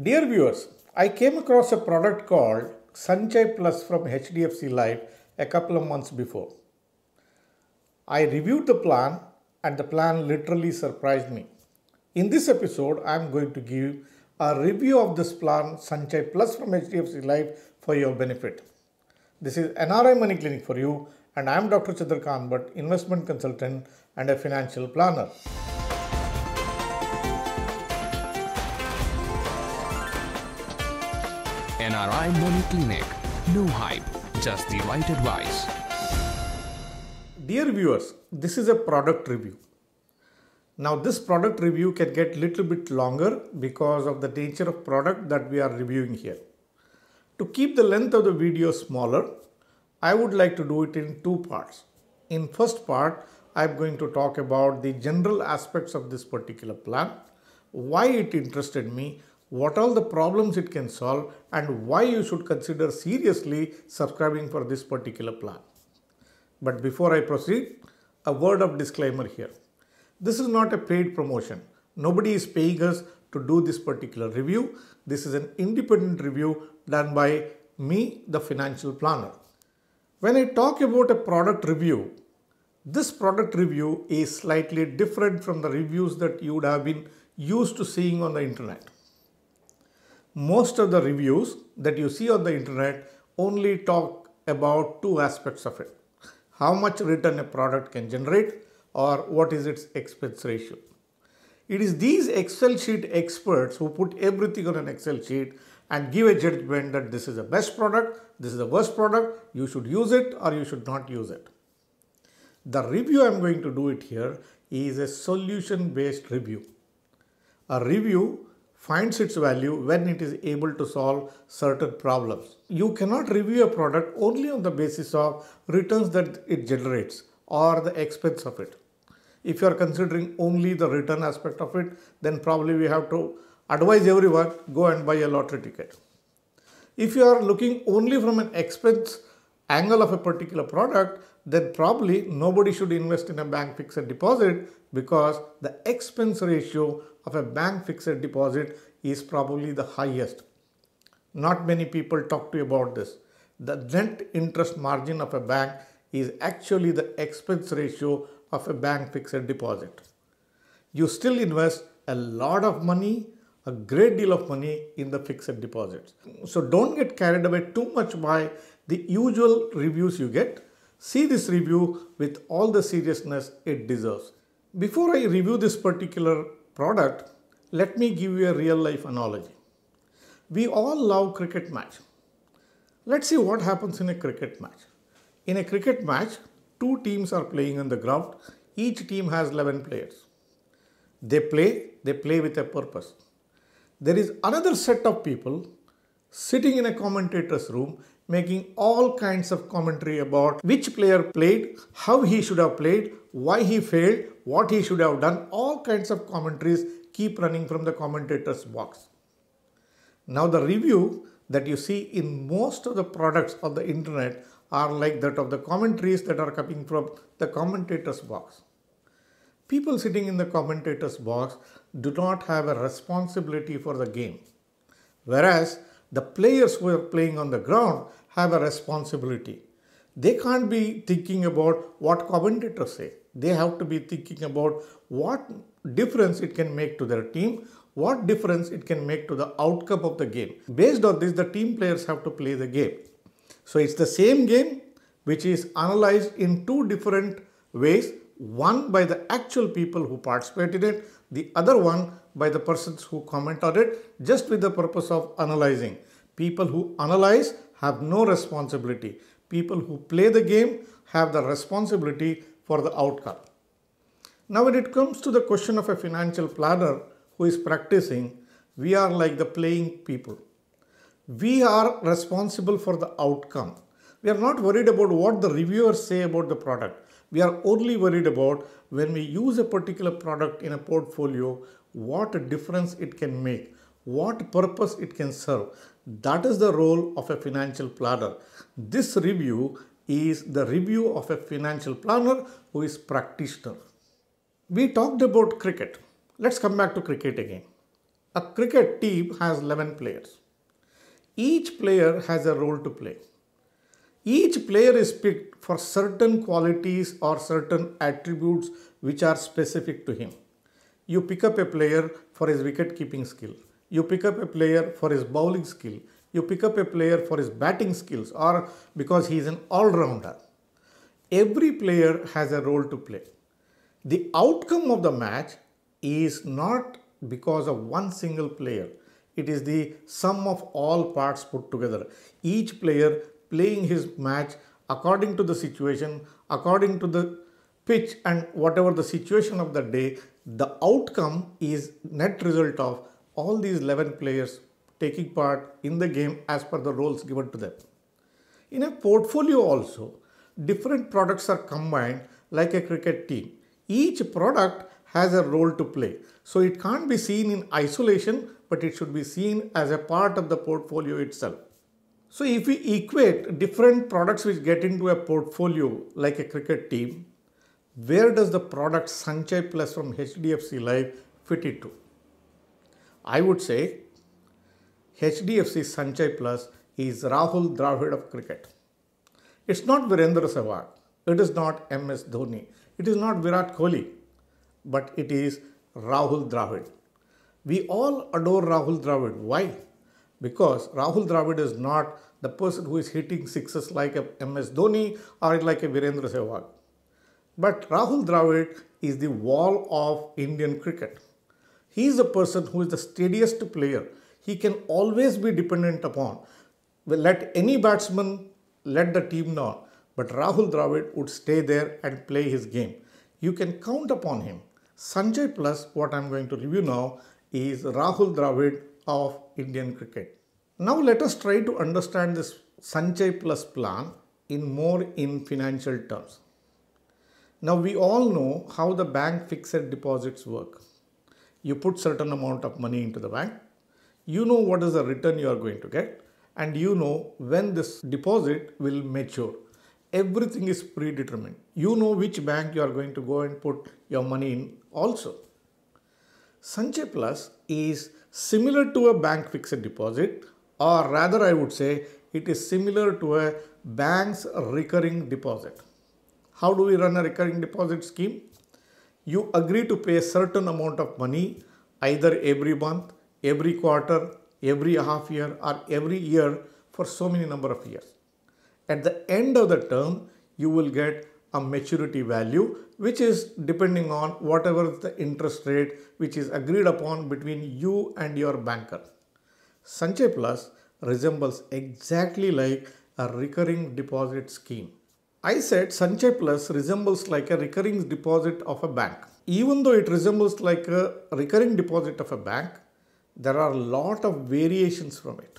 Dear viewers, I came across a product called Sanjay Plus from HDFC Life a couple of months before. I reviewed the plan and the plan literally surprised me. In this episode, I am going to give a review of this plan Sanjay Plus from HDFC Life for your benefit. This is NRI Money Clinic for you and I am Dr. Khan, but investment consultant and a financial planner. Narayan Moni Clinic. No hype, just the right advice. Dear viewers, this is a product review. Now this product review can get little bit longer because of the nature of product that we are reviewing here. To keep the length of the video smaller, I would like to do it in two parts. In first part, I'm going to talk about the general aspects of this particular plan, why it interested me what all the problems it can solve and why you should consider seriously subscribing for this particular plan. But before I proceed, a word of disclaimer here. This is not a paid promotion. Nobody is paying us to do this particular review. This is an independent review done by me, the financial planner. When I talk about a product review, this product review is slightly different from the reviews that you would have been used to seeing on the internet most of the reviews that you see on the internet only talk about two aspects of it. How much return a product can generate or what is its expense ratio. It is these Excel sheet experts who put everything on an Excel sheet and give a judgment that this is the best product, this is the worst product, you should use it or you should not use it. The review I'm going to do it here is a solution based review. A review finds its value when it is able to solve certain problems. You cannot review a product only on the basis of returns that it generates or the expense of it. If you are considering only the return aspect of it, then probably we have to advise everyone go and buy a lottery ticket. If you are looking only from an expense angle of a particular product, then probably nobody should invest in a bank fixed deposit because the expense ratio of a bank fixed deposit is probably the highest. Not many people talk to you about this. The net interest margin of a bank is actually the expense ratio of a bank fixed deposit. You still invest a lot of money, a great deal of money in the fixed deposits. So don't get carried away too much by the usual reviews you get see this review with all the seriousness it deserves. Before I review this particular product, let me give you a real life analogy. We all love cricket match. Let's see what happens in a cricket match. In a cricket match, two teams are playing on the ground. Each team has 11 players. They play, they play with a purpose. There is another set of people sitting in a commentator's room making all kinds of commentary about which player played, how he should have played, why he failed, what he should have done. All kinds of commentaries keep running from the commentator's box. Now the review that you see in most of the products of the internet are like that of the commentaries that are coming from the commentator's box. People sitting in the commentator's box do not have a responsibility for the game. Whereas the players who are playing on the ground have a responsibility. They can't be thinking about what commentators say. They have to be thinking about what difference it can make to their team, what difference it can make to the outcome of the game. Based on this, the team players have to play the game. So it's the same game which is analyzed in two different ways. One by the actual people who participate in it, the other one by the persons who comment on it just with the purpose of analyzing. People who analyze have no responsibility. People who play the game have the responsibility for the outcome. Now when it comes to the question of a financial planner who is practicing, we are like the playing people. We are responsible for the outcome. We are not worried about what the reviewers say about the product. We are only worried about when we use a particular product in a portfolio, what difference it can make, what purpose it can serve. That is the role of a financial planner. This review is the review of a financial planner who is practitioner. We talked about cricket. Let's come back to cricket again. A cricket team has 11 players. Each player has a role to play. Each player is picked for certain qualities or certain attributes which are specific to him. You pick up a player for his wicket keeping skill. You pick up a player for his bowling skill. You pick up a player for his batting skills or because he is an all-rounder. Every player has a role to play. The outcome of the match is not because of one single player. It is the sum of all parts put together. Each player playing his match according to the situation, according to the pitch and whatever the situation of the day the outcome is net result of all these 11 players taking part in the game as per the roles given to them. In a portfolio also, different products are combined like a cricket team. Each product has a role to play. So it can't be seen in isolation, but it should be seen as a part of the portfolio itself. So if we equate different products which get into a portfolio like a cricket team where does the product Sanchay Plus from HDFC Life fit into? I would say HDFC Sanchay Plus is Rahul Dravid of cricket. It's not Virendra Sehwag. It is not MS Dhoni. It is not Virat Kohli. But it is Rahul Dravid. We all adore Rahul Dravid. Why? Because Rahul Dravid is not the person who is hitting sixes like a MS Dhoni or like a Virendra Sehwag. But Rahul Dravid is the wall of Indian cricket. He is the person who is the steadiest player. He can always be dependent upon. Let any batsman let the team down. But Rahul Dravid would stay there and play his game. You can count upon him. Sanjay Plus, what I'm going to review now, is Rahul Dravid of Indian cricket. Now let us try to understand this Sanjay Plus plan in more in financial terms. Now we all know how the bank fixed deposits work. You put certain amount of money into the bank, you know what is the return you are going to get and you know when this deposit will mature. Everything is predetermined. You know which bank you are going to go and put your money in also. Sanchay Plus is similar to a bank fixed deposit or rather I would say it is similar to a bank's recurring deposit. How do we run a recurring deposit scheme? You agree to pay a certain amount of money either every month, every quarter, every half year or every year for so many number of years. At the end of the term, you will get a maturity value which is depending on whatever the interest rate which is agreed upon between you and your banker. Sanchay Plus resembles exactly like a recurring deposit scheme. I said Sanchay Plus resembles like a recurring deposit of a bank. Even though it resembles like a recurring deposit of a bank, there are a lot of variations from it.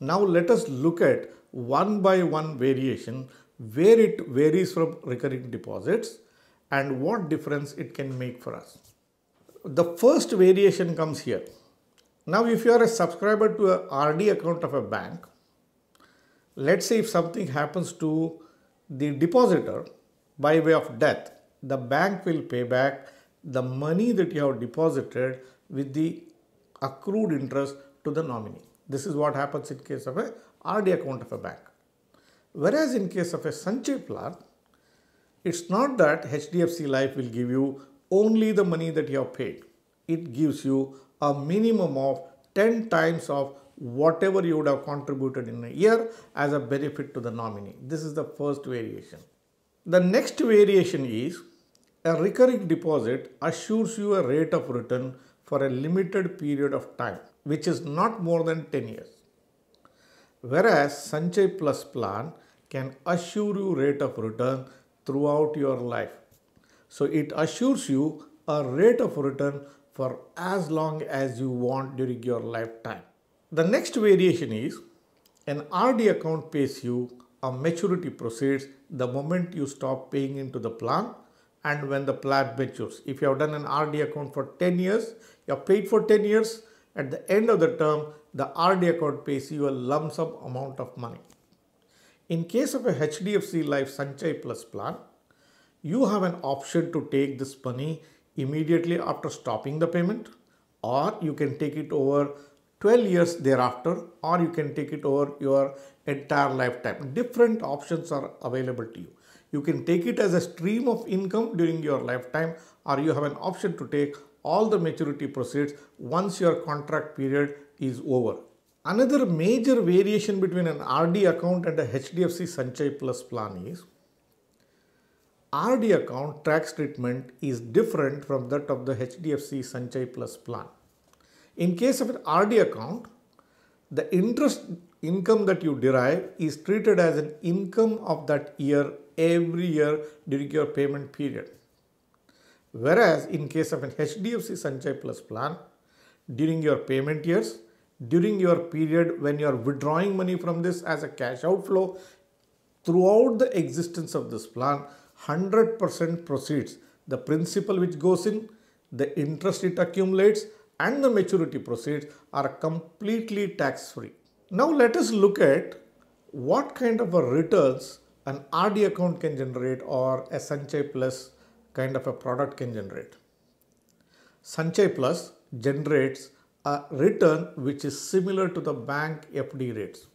Now let us look at one by one variation where it varies from recurring deposits and what difference it can make for us. The first variation comes here. Now if you are a subscriber to a RD account of a bank, let's say if something happens to the depositor by way of death, the bank will pay back the money that you have deposited with the accrued interest to the nominee. This is what happens in case of a RD account of a bank. Whereas in case of a Sanchay plan, it's not that HDFC Life will give you only the money that you have paid. It gives you a minimum of 10 times of whatever you would have contributed in a year as a benefit to the nominee. This is the first variation. The next variation is a recurring deposit assures you a rate of return for a limited period of time, which is not more than 10 years. Whereas Sanchay Plus plan can assure you rate of return throughout your life. So it assures you a rate of return for as long as you want during your lifetime. The next variation is an RD account pays you a maturity proceeds the moment you stop paying into the plan and when the plan matures. If you have done an RD account for 10 years, you have paid for 10 years, at the end of the term, the RD account pays you a lump sum amount of money. In case of a HDFC Life Sanchay Plus plan, you have an option to take this money immediately after stopping the payment or you can take it over 12 years thereafter or you can take it over your entire lifetime. Different options are available to you. You can take it as a stream of income during your lifetime or you have an option to take all the maturity proceeds once your contract period is over. Another major variation between an RD account and a HDFC Sanchay Plus plan is RD account tax treatment is different from that of the HDFC Sanchay Plus plan. In case of an RD account, the interest income that you derive is treated as an income of that year every year during your payment period. Whereas in case of an HDFC Sanchay Plus plan, during your payment years, during your period when you are withdrawing money from this as a cash outflow, throughout the existence of this plan, 100% proceeds, the principal which goes in, the interest it accumulates and the maturity proceeds are completely tax free. Now let us look at what kind of a returns an RD account can generate or a Sanchay Plus kind of a product can generate. Sanchay Plus generates a return which is similar to the bank FD rates.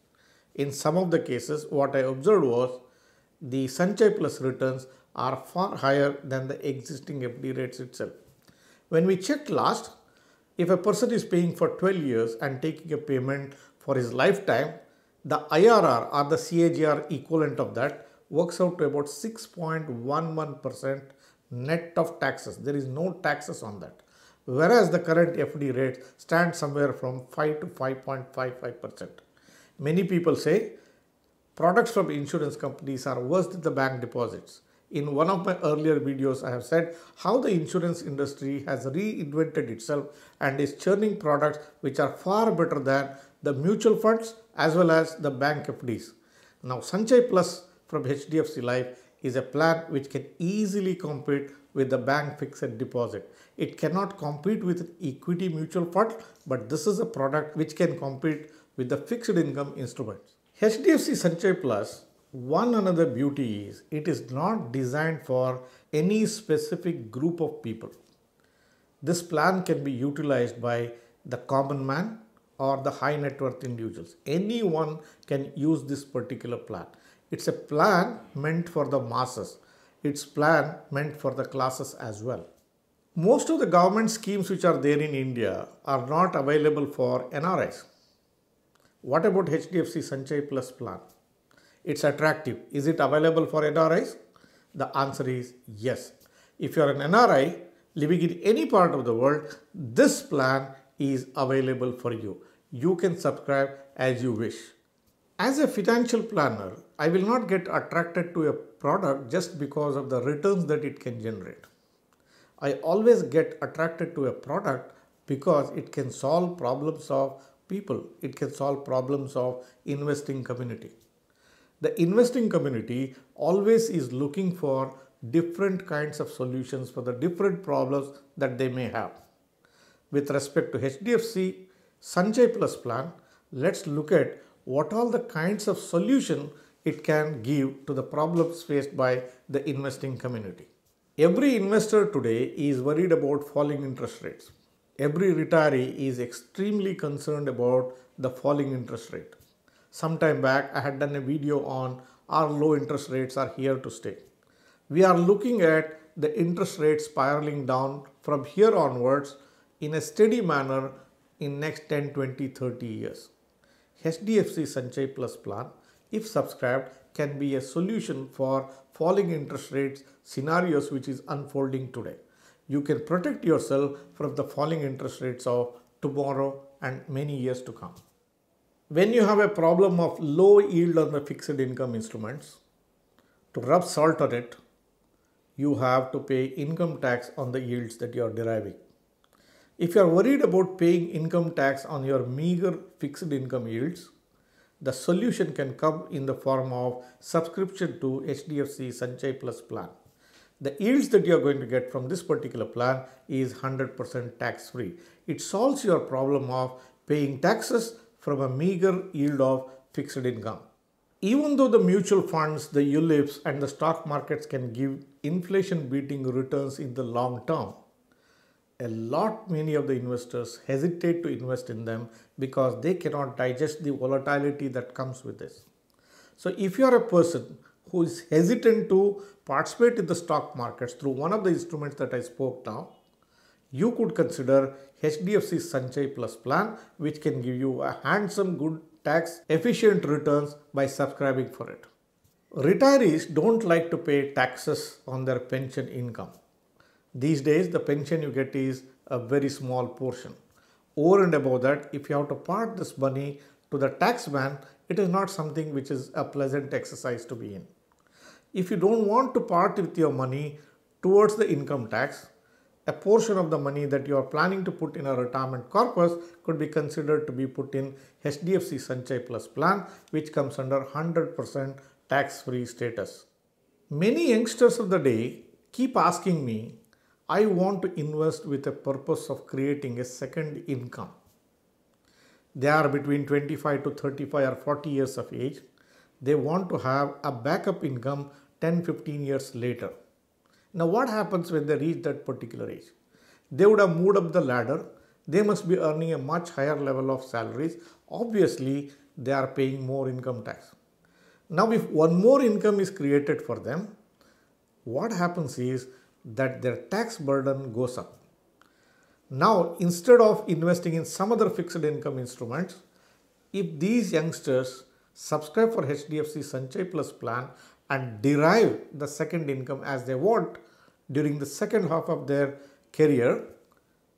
In some of the cases, what I observed was the Sanchay Plus returns are far higher than the existing FD rates itself. When we checked last, if a person is paying for 12 years and taking a payment for his lifetime, the IRR or the CAGR equivalent of that works out to about 6.11% net of taxes. There is no taxes on that. Whereas the current FD rate stands somewhere from 5 to 5.55%. Many people say products from insurance companies are worse than the bank deposits. In one of my earlier videos, I have said how the insurance industry has reinvented itself and is churning products which are far better than the mutual funds as well as the bank FDs. Now, Sanchay Plus from HDFC Life is a plan which can easily compete with the bank fixed deposit. It cannot compete with equity mutual fund, but this is a product which can compete with the fixed income instruments. HDFC Sanchay Plus one another beauty is it is not designed for any specific group of people. This plan can be utilized by the common man or the high net worth individuals. Anyone can use this particular plan. It's a plan meant for the masses. It's plan meant for the classes as well. Most of the government schemes which are there in India are not available for NRIs. What about HDFC Sanchay Plus plan? it's attractive. Is it available for NRIs? The answer is yes. If you are an NRI living in any part of the world, this plan is available for you. You can subscribe as you wish. As a financial planner, I will not get attracted to a product just because of the returns that it can generate. I always get attracted to a product because it can solve problems of people. It can solve problems of investing community the investing community always is looking for different kinds of solutions for the different problems that they may have. With respect to HDFC Sanjay Plus plan, let's look at what all the kinds of solution it can give to the problems faced by the investing community. Every investor today is worried about falling interest rates. Every retiree is extremely concerned about the falling interest rate. Some time back, I had done a video on are low interest rates are here to stay. We are looking at the interest rate spiraling down from here onwards in a steady manner in next 10, 20, 30 years. HDFC Sanchay Plus plan, if subscribed, can be a solution for falling interest rates scenarios which is unfolding today. You can protect yourself from the falling interest rates of tomorrow and many years to come when you have a problem of low yield on the fixed income instruments, to rub salt on it, you have to pay income tax on the yields that you are deriving. If you are worried about paying income tax on your meager fixed income yields, the solution can come in the form of subscription to HDFC Sanchay Plus plan. The yields that you are going to get from this particular plan is 100% tax free. It solves your problem of paying taxes from a meager yield of fixed income. Even though the mutual funds, the ULIPs and the stock markets can give inflation beating returns in the long term, a lot many of the investors hesitate to invest in them because they cannot digest the volatility that comes with this. So if you are a person who is hesitant to participate in the stock markets through one of the instruments that I spoke now, you could consider HDFC Sanchay Plus plan which can give you a handsome good tax efficient returns by subscribing for it. Retirees don't like to pay taxes on their pension income. These days the pension you get is a very small portion. Over and above that if you have to part this money to the taxman it is not something which is a pleasant exercise to be in. If you don't want to part with your money towards the income tax a portion of the money that you are planning to put in a retirement corpus could be considered to be put in HDFC Sanchay Plus plan, which comes under 100% tax-free status. Many youngsters of the day keep asking me, I want to invest with a purpose of creating a second income. They are between 25 to 35 or 40 years of age. They want to have a backup income 10-15 years later. Now, what happens when they reach that particular age? They would have moved up the ladder. They must be earning a much higher level of salaries. Obviously, they are paying more income tax. Now, if one more income is created for them, what happens is that their tax burden goes up. Now, instead of investing in some other fixed income instruments, if these youngsters subscribe for HDFC Sanchay Plus plan and derive the second income as they want during the second half of their career,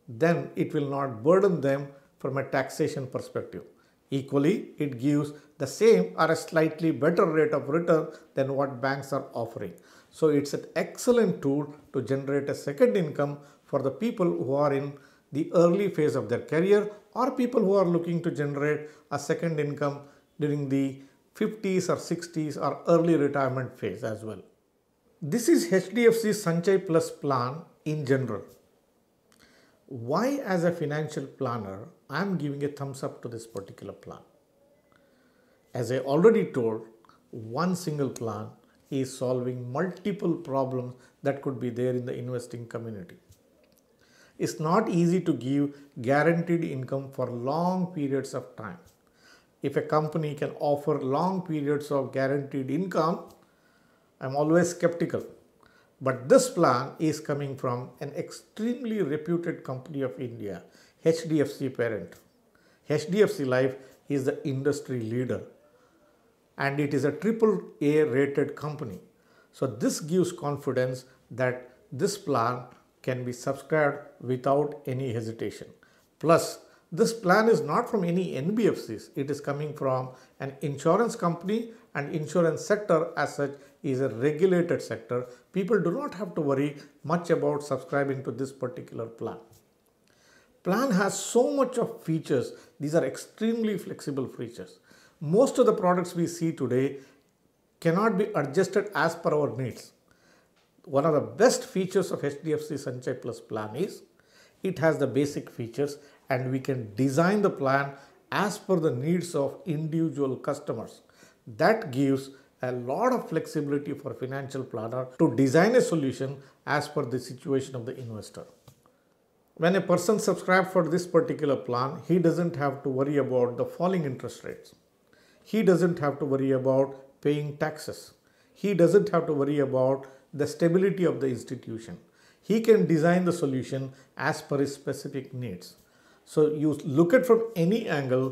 then it will not burden them from a taxation perspective. Equally, it gives the same or a slightly better rate of return than what banks are offering. So it's an excellent tool to generate a second income for the people who are in the early phase of their career or people who are looking to generate a second income during the 50s or 60s or early retirement phase as well. This is HDFC Sanchay Plus plan in general. Why as a financial planner I am giving a thumbs up to this particular plan? As I already told, one single plan is solving multiple problems that could be there in the investing community. It's not easy to give guaranteed income for long periods of time if a company can offer long periods of guaranteed income, I'm always skeptical. But this plan is coming from an extremely reputed company of India, HDFC parent. HDFC Life is the industry leader and it is a triple A rated company. So this gives confidence that this plan can be subscribed without any hesitation. Plus, this plan is not from any NBFCs. It is coming from an insurance company and insurance sector as such is a regulated sector. People do not have to worry much about subscribing to this particular plan. Plan has so much of features. These are extremely flexible features. Most of the products we see today cannot be adjusted as per our needs. One of the best features of HDFC Sanchay Plus plan is it has the basic features and we can design the plan as per the needs of individual customers. That gives a lot of flexibility for financial planner to design a solution as per the situation of the investor. When a person subscribes for this particular plan, he doesn't have to worry about the falling interest rates. He doesn't have to worry about paying taxes. He doesn't have to worry about the stability of the institution. He can design the solution as per his specific needs. So you look at from any angle,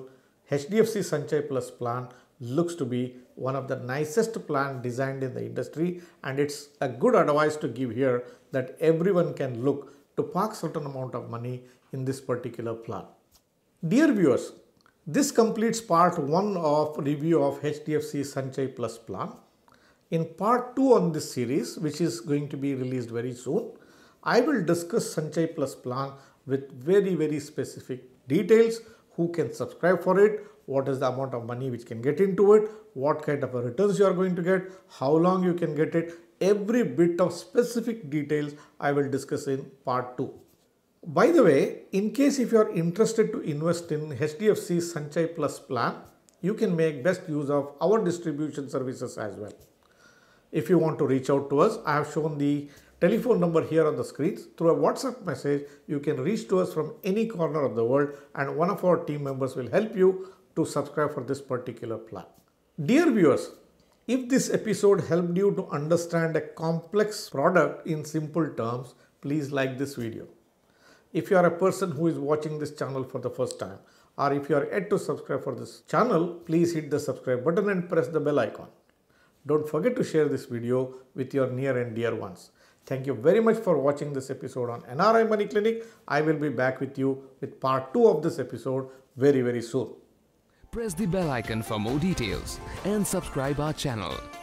HDFC Sanchay Plus plan looks to be one of the nicest plan designed in the industry and it's a good advice to give here that everyone can look to park certain amount of money in this particular plan. Dear viewers, this completes part 1 of review of HDFC Sanchay Plus plan. In part 2 on this series, which is going to be released very soon, I will discuss Sanchay Plus plan with very, very specific details, who can subscribe for it, what is the amount of money which can get into it, what kind of returns you are going to get, how long you can get it, every bit of specific details I will discuss in part 2. By the way, in case if you are interested to invest in HDFC Sanchay Plus plan, you can make best use of our distribution services as well. If you want to reach out to us, I have shown the telephone number here on the screens. Through a WhatsApp message, you can reach to us from any corner of the world and one of our team members will help you to subscribe for this particular plan. Dear viewers, if this episode helped you to understand a complex product in simple terms, please like this video. If you are a person who is watching this channel for the first time or if you are yet to subscribe for this channel, please hit the subscribe button and press the bell icon. Don't forget to share this video with your near and dear ones. Thank you very much for watching this episode on NRI Money Clinic. I will be back with you with part 2 of this episode very very soon. Press the bell icon for more details and subscribe our channel.